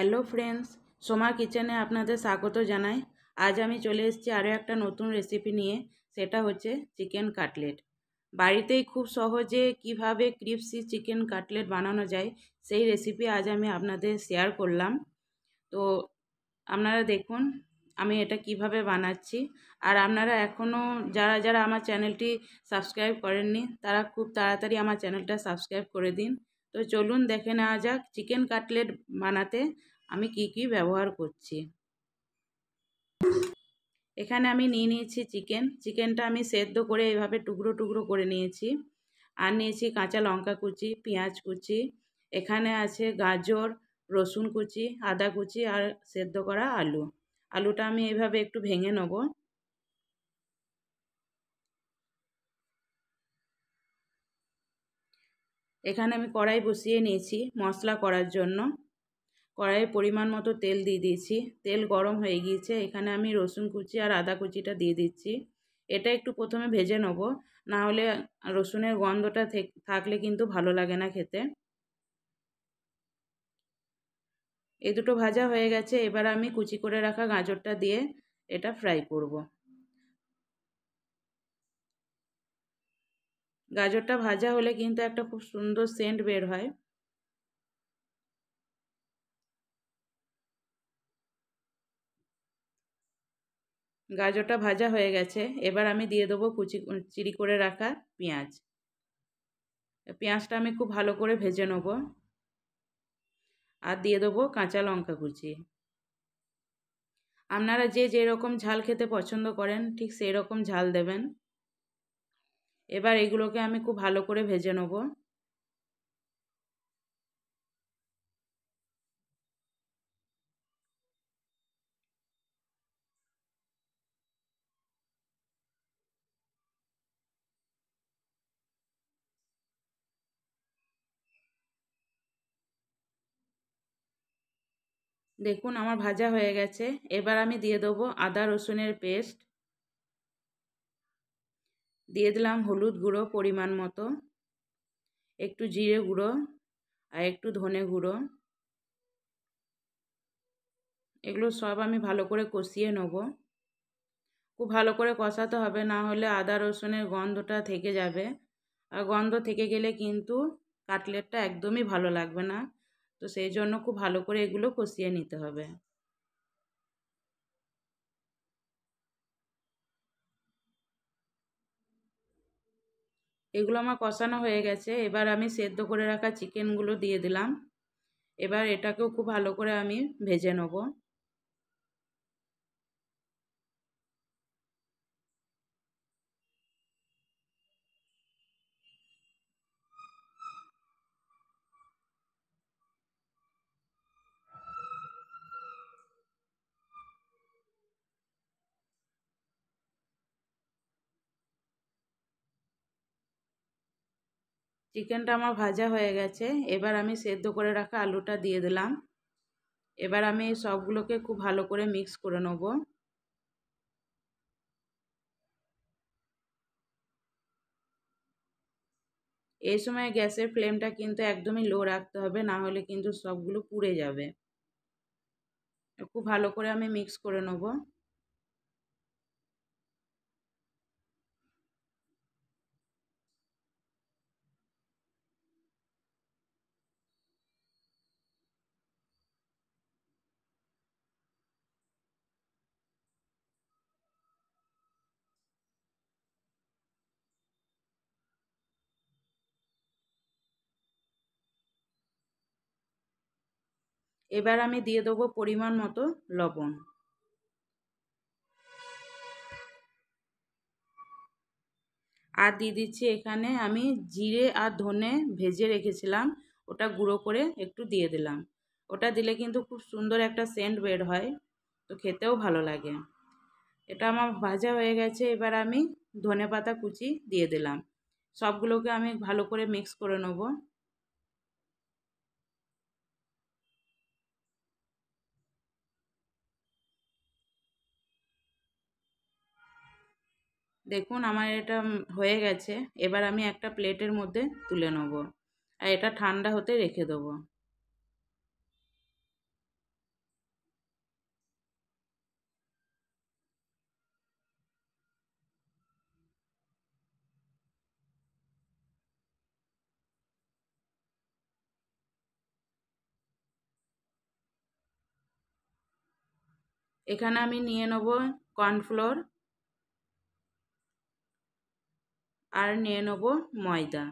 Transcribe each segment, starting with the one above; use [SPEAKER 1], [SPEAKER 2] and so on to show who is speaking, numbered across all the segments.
[SPEAKER 1] Hello friends Soma কিচেনে আপনাদের স্বাগত জানাই আজ আমি চলে এসেছি আরও একটা নতুন রেসিপি নিয়ে সেটা হচ্ছে চিকেন কাটলেট বাড়িতেই খুব সহজে কিভাবে ক্রিপসি চিকেন কাটলেট বানানো যায় সেই রেসিপি আজ আমি আপনাদের শেয়ার করলাম তো আপনারা দেখুন আমি এটা কিভাবে বানাচ্ছি আর আপনারা এখনও যারা যারা আমার চ্যানেলটি সাবস্ক্রাইব করেননি তারা খুব তাড়াতাড়ি আমার চ্যানেলটা সাবস্ক্রাইব করে দিন তো চলুন দেখে নেওয়া যাক চিকেন কাটলেট বানাতে আমি কি কি ব্যবহার করছি এখানে আমি নিয়ে নিয়েছি চিকেন চিকেনটা আমি সেদ্ধ করে এইভাবে টুকরো টুকরো করে নিয়েছি আর নিয়েছি কাঁচা লঙ্কা কুচি পেঁয়াজ কুচি এখানে আছে গাজর রসুন কুচি আদা কুচি আর সেদ্ধ করা আলু আলুটা আমি এভাবে একটু ভেঙে নেবো এখানে আমি কড়াই বসিয়ে নিয়েছি মশলা করার জন্য কড়াইয়ে পরিমাণ মতো তেল দিয়ে দিয়েছি তেল গরম হয়ে গিয়েছে এখানে আমি রসুন কুচি আর আদা কুচিটা দিয়ে দিচ্ছি এটা একটু প্রথমে ভেজে নেবো নাহলে রসুনের গন্ধটা থাকলে কিন্তু ভালো লাগে না খেতে এ দুটো ভাজা হয়ে গেছে এবার আমি কুচি করে রাখা গাজরটা দিয়ে এটা ফ্রাই করব গাজরটা ভাজা হলে কিন্তু একটা খুব সুন্দর সেন্ট বের হয় গাজরটা ভাজা হয়ে গেছে এবার আমি দিয়ে দেবো কুচি চিড়ি করে রাখা পেঁয়াজ পেঁয়াজটা আমি খুব ভালো করে ভেজে নেব আর দিয়ে দেবো কাঁচা লঙ্কা কুচি আপনারা যে যেরকম ঝাল খেতে পছন্দ করেন ঠিক সেই রকম ঝাল দেবেন এবার এগুলোকে আমি খুব ভালো করে ভেজে নেব দেখুন আমার ভাজা হয়ে গেছে এবার আমি দিয়ে দেবো আদা রসুনের পেস্ট দিয়ে দিলাম হলুদ গুঁড়ো পরিমাণ মতো একটু জিরে গুঁড়ো আর একটু ধনে গুঁড়ো এগুলো সব আমি ভালো করে কষিয়ে নেব খুব ভালো করে কষাতে হবে না হলে আদা রসুনের গন্ধটা থেকে যাবে আর গন্ধ থেকে গেলে কিন্তু কাটলেটটা একদমই ভালো লাগবে না তো সেই জন্য খুব ভালো করে এগুলো কষিয়ে নিতে হবে এগুলো আমার কষানো হয়ে গেছে এবার আমি সেদ্ধ করে রাখা চিকেনগুলো দিয়ে দিলাম এবার এটাকেও খুব ভালো করে আমি ভেজে নেব চিকেনটা আমার ভাজা হয়ে গেছে এবার আমি সেদ্ধ করে রাখা আলুটা দিয়ে দিলাম এবার আমি সবগুলোকে খুব ভালো করে মিক্স করে নেব এই সময় গ্যাসের ফ্লেমটা কিন্তু একদমই লো রাখতে হবে না হলে কিন্তু সবগুলো পুড়ে যাবে খুব ভালো করে আমি মিক্স করে নেবো এবার আমি দিয়ে দেবো পরিমাণ মতো লবণ আর দিয়ে দিচ্ছি এখানে আমি জিরে আর ধনে ভেজে রেখেছিলাম ওটা গুঁড়ো করে একটু দিয়ে দিলাম ওটা দিলে কিন্তু খুব সুন্দর একটা সেন্ট বের হয় তো খেতেও ভালো লাগে এটা আমার ভাজা হয়ে গেছে এবার আমি ধনে পাতা কুচি দিয়ে দিলাম সবগুলোকে আমি ভালো করে মিক্স করে নেবো দেখুন আমার এটা হয়ে গেছে এবার আমি একটা প্লেটের মধ্যে তুলে নেব আর এটা ঠান্ডা হতে রেখে দেবো এখানে আমি নিয়ে নেব কর্নফ্লোর আর নিয়ে নেব ময়দা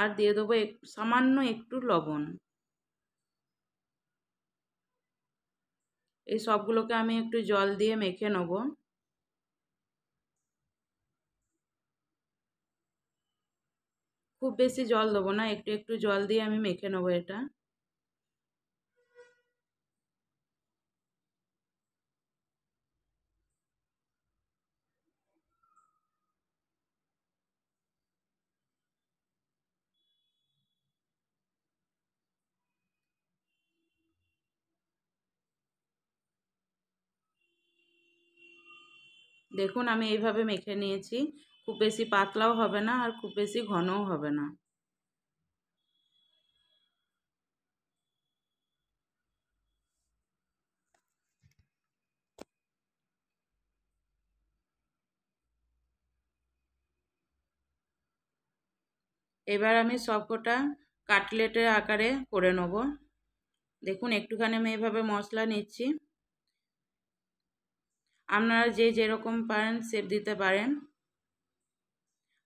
[SPEAKER 1] আর দিয়ে দেবো সামান্য একটু লবণ এই সবগুলোকে আমি একটু জল দিয়ে মেখে নেব খুব বেশি জল দেবো না একটু একটু জল দিয়ে আমি মেখে নেবো এটা দেখুন আমি এইভাবে মেখে নিয়েছি খুব বেশি পাতলাও হবে না আর খুব বেশি ঘনও হবে না এবার আমি সবকটা কাটলেটের আকারে করে নেব দেখুন একটুখানি আমি এভাবে মশলা নিচ্ছি আপনারা যে যেরকম পারেন সেপ দিতে পারেন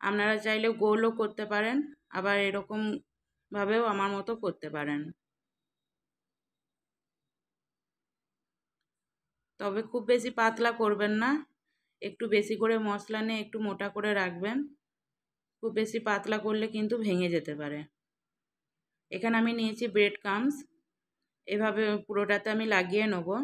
[SPEAKER 1] আপনারা চাইলে গোলও করতে পারেন আবার এরকমভাবেও আমার মতো করতে পারেন তবে খুব বেশি পাতলা করবেন না একটু বেশি করে মশলা নিয়ে একটু মোটা করে রাখবেন খুব বেশি পাতলা করলে কিন্তু ভেঙে যেতে পারে এখানে আমি নিয়েছি ব্রেড কামস এভাবে পুরোটাতে আমি লাগিয়ে নেবো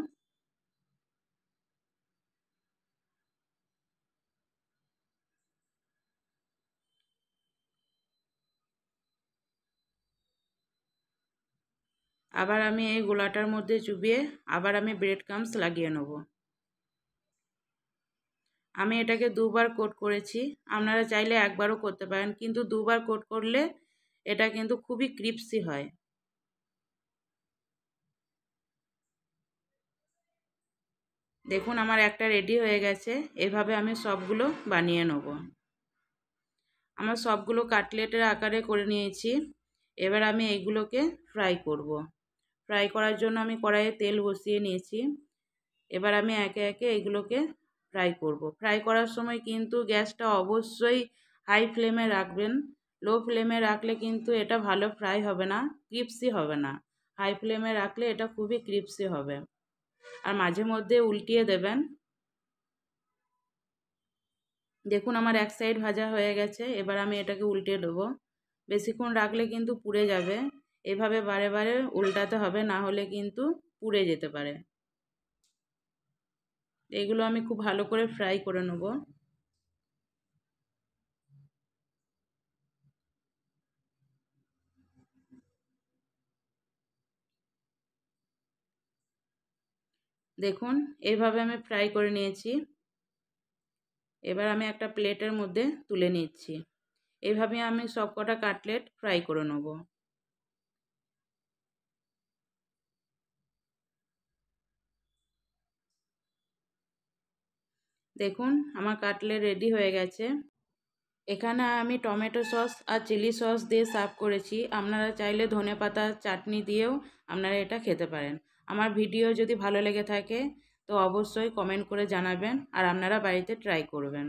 [SPEAKER 1] আবার আমি এই গোলাটার মধ্যে চুবিয়ে আবার আমি ব্রেড ক্রামস লাগিয়ে নেব আমি এটাকে দুবার কোট করেছি আপনারা চাইলে একবারও করতে পারেন কিন্তু দুবার কোট করলে এটা কিন্তু খুবই ক্রিপসি হয় দেখুন আমার একটা রেডি হয়ে গেছে এভাবে আমি সবগুলো বানিয়ে নেব আমার সবগুলো কাটলেটের আকারে করে নিয়েছি এবার আমি এইগুলোকে ফ্রাই করব। ফ্রাই করার জন্য আমি কড়াইয়ে তেল বসিয়ে নিয়েছি এবার আমি একে একে এগুলোকে ফ্রাই করব। ফ্রাই করার সময় কিন্তু গ্যাসটা অবশ্যই হাই ফ্লেমে রাখবেন লো ফ্লেমে রাখলে কিন্তু এটা ভালো ফ্রাই হবে না ক্রিপসি হবে না হাই ফ্লেমে রাখলে এটা খুবই ক্রিপসি হবে আর মাঝে মধ্যে উল্টিয়ে দেবেন দেখুন আমার এক সাইড ভাজা হয়ে গেছে এবার আমি এটাকে উল্টে দেবো বেশিক্ষণ রাখলে কিন্তু পুড়ে যাবে এভাবে বারে বারে উল্টাতে হবে না হলে কিন্তু পুড়ে যেতে পারে এগুলো আমি খুব ভালো করে ফ্রাই করে নেব দেখুন এভাবে আমি ফ্রাই করে নিয়েছি এবার আমি একটা প্লেটের মধ্যে তুলে নিচ্ছি এভাবে আমি সব কটা কাটলেট ফ্রাই করে নেবো দেখুন আমার কাটলে রেডি হয়ে গেছে এখানে আমি টমেটো সস আর চিলি সস দিয়ে সার্ভ করেছি আপনারা চাইলে ধনে পাতা চাটনি দিয়েও আপনারা এটা খেতে পারেন আমার ভিডিও যদি ভালো লেগে থাকে তো অবশ্যই কমেন্ট করে জানাবেন আর আপনারা বাড়িতে ট্রাই করবেন